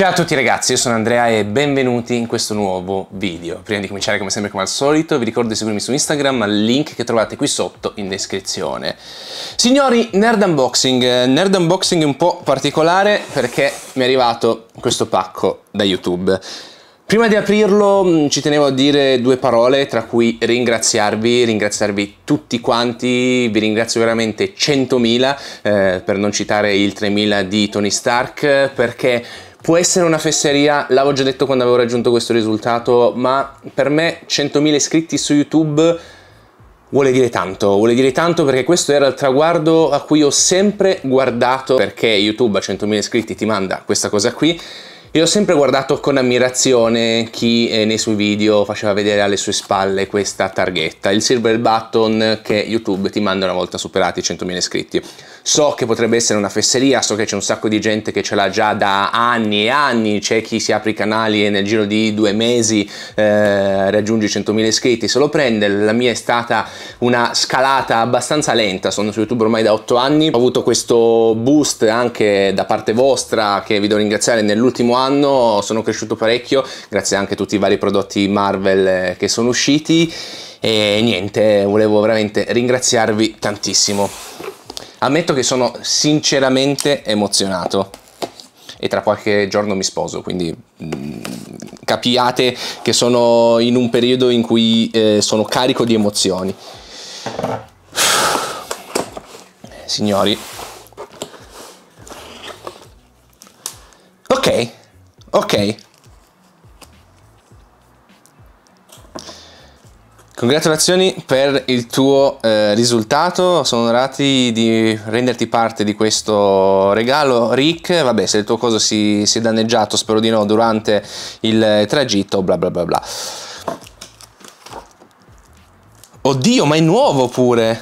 Ciao a tutti ragazzi, io sono Andrea e benvenuti in questo nuovo video. Prima di cominciare come sempre come al solito vi ricordo di seguirmi su Instagram al link che trovate qui sotto in descrizione. Signori, Nerd Unboxing. Nerd Unboxing un po' particolare perché mi è arrivato questo pacco da YouTube. Prima di aprirlo mm, ci tenevo a dire due parole, tra cui ringraziarvi, ringraziarvi tutti quanti, vi ringrazio veramente 100.000, eh, per non citare il 3.000 di Tony Stark, perché Può essere una fesseria, l'avevo già detto quando avevo raggiunto questo risultato, ma per me 100.000 iscritti su YouTube vuole dire tanto, vuole dire tanto perché questo era il traguardo a cui ho sempre guardato, perché YouTube a 100.000 iscritti ti manda questa cosa qui, e ho sempre guardato con ammirazione chi eh, nei suoi video faceva vedere alle sue spalle questa targhetta, il silver button che YouTube ti manda una volta superati i 100.000 iscritti. So che potrebbe essere una fesseria, so che c'è un sacco di gente che ce l'ha già da anni e anni, c'è chi si apre i canali e nel giro di due mesi eh, raggiunge 100.000 iscritti, se lo prende, la mia è stata una scalata abbastanza lenta, sono su YouTube ormai da 8 anni, ho avuto questo boost anche da parte vostra che vi devo ringraziare nell'ultimo anno, sono cresciuto parecchio grazie anche a tutti i vari prodotti Marvel eh, che sono usciti e niente, volevo veramente ringraziarvi tantissimo. Ammetto che sono sinceramente emozionato e tra qualche giorno mi sposo, quindi mh, mm, capiate che sono in un periodo in cui eh, sono carico di emozioni. Signori. Ok, ok. Congratulazioni per il tuo eh, risultato, sono onorati di renderti parte di questo regalo. Rick, vabbè, se il tuo coso si, si è danneggiato, spero di no, durante il eh, tragitto, bla bla bla bla. Oddio, ma è nuovo pure!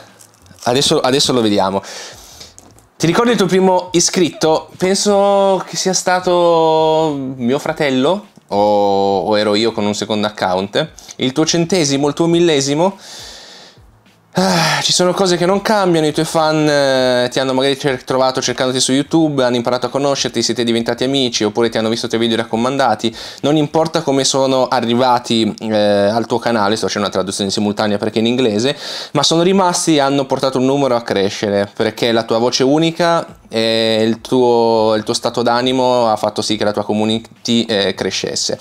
Adesso, adesso lo vediamo. Ti ricordi il tuo primo iscritto? Penso che sia stato mio fratello, o, o ero io con un secondo account, il tuo centesimo, il tuo millesimo Ah, ci sono cose che non cambiano, i tuoi fan eh, ti hanno magari cer- trovato cercandoti su YouTube, hanno imparato a conoscerti, siete diventati amici oppure ti hanno visto i tuoi video raccomandati, non importa come sono arrivati eh, al tuo canale, sto facendo una traduzione simultanea perché in inglese, ma sono rimasti e hanno portato un numero a crescere perché la tua voce unica e il tuo, il tuo stato d'animo ha fatto sì che la tua community eh, crescesse.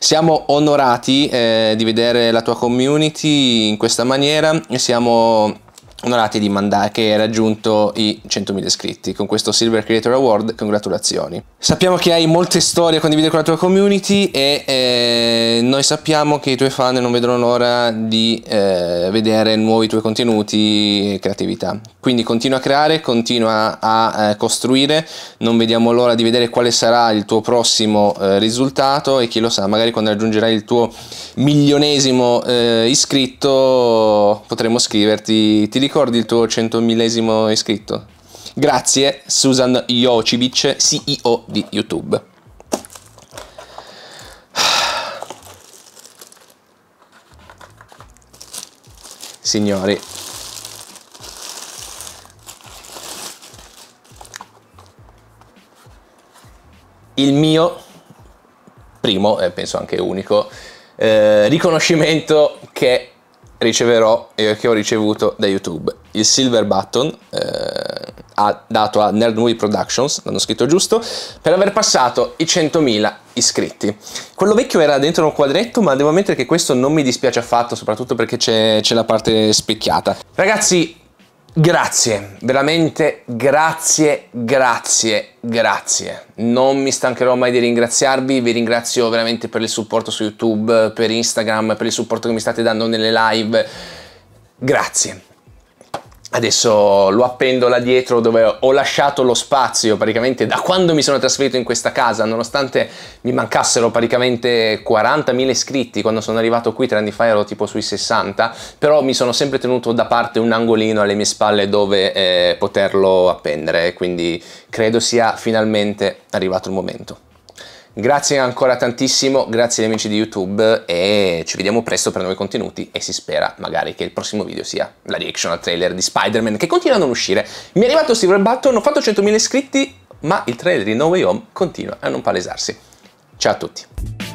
Siamo onorati eh, di vedere la tua community in questa maniera e siamo onorati di mandare che ha raggiunto i 100.000 iscritti con questo Silver Creator Award congratulazioni sappiamo che hai molte storie a condividere con la tua community e eh, noi sappiamo che i tuoi fan non vedono l'ora di eh, vedere nuovi tuoi contenuti e creatività quindi continua a creare continua a eh, costruire non vediamo l'ora di vedere quale sarà il tuo prossimo eh, risultato e chi lo sa magari quando raggiungerai il tuo milionesimo eh, iscritto potremo scriverti ti ricordi il tuo centomillesimo iscritto? Grazie Susan Jocivic, CEO di YouTube. Signori, il mio primo e penso anche unico eh, riconoscimento che riceverò e che ho ricevuto da YouTube. Il Silver Button eh, ha dato a Nerd Movie Productions, l'hanno scritto giusto, per aver passato i 100.000 iscritti. Quello vecchio era dentro un quadretto, ma devo ammettere che questo non mi dispiace affatto, soprattutto perché c'è, c'è la parte specchiata. Ragazzi, Grazie, veramente grazie, grazie, grazie. Non mi stancherò mai di ringraziarvi, vi ringrazio veramente per il supporto su YouTube, per Instagram, per il supporto che mi state dando nelle live. Grazie. Adesso lo appendo là dietro dove ho lasciato lo spazio praticamente da quando mi sono trasferito in questa casa, nonostante mi mancassero praticamente 40.000 iscritti quando sono arrivato qui tre anni fa ero tipo sui 60, però mi sono sempre tenuto da parte un angolino alle mie spalle dove eh, poterlo appendere, quindi credo sia finalmente arrivato il momento. Grazie ancora tantissimo, grazie agli amici di YouTube e ci vediamo presto per nuovi contenuti e si spera magari che il prossimo video sia la reaction al trailer di Spider-Man che continua a non uscire. Mi è arrivato Silver Button, ho fatto 100.000 iscritti, ma il trailer di No Way Home continua a non palesarsi. Ciao a tutti.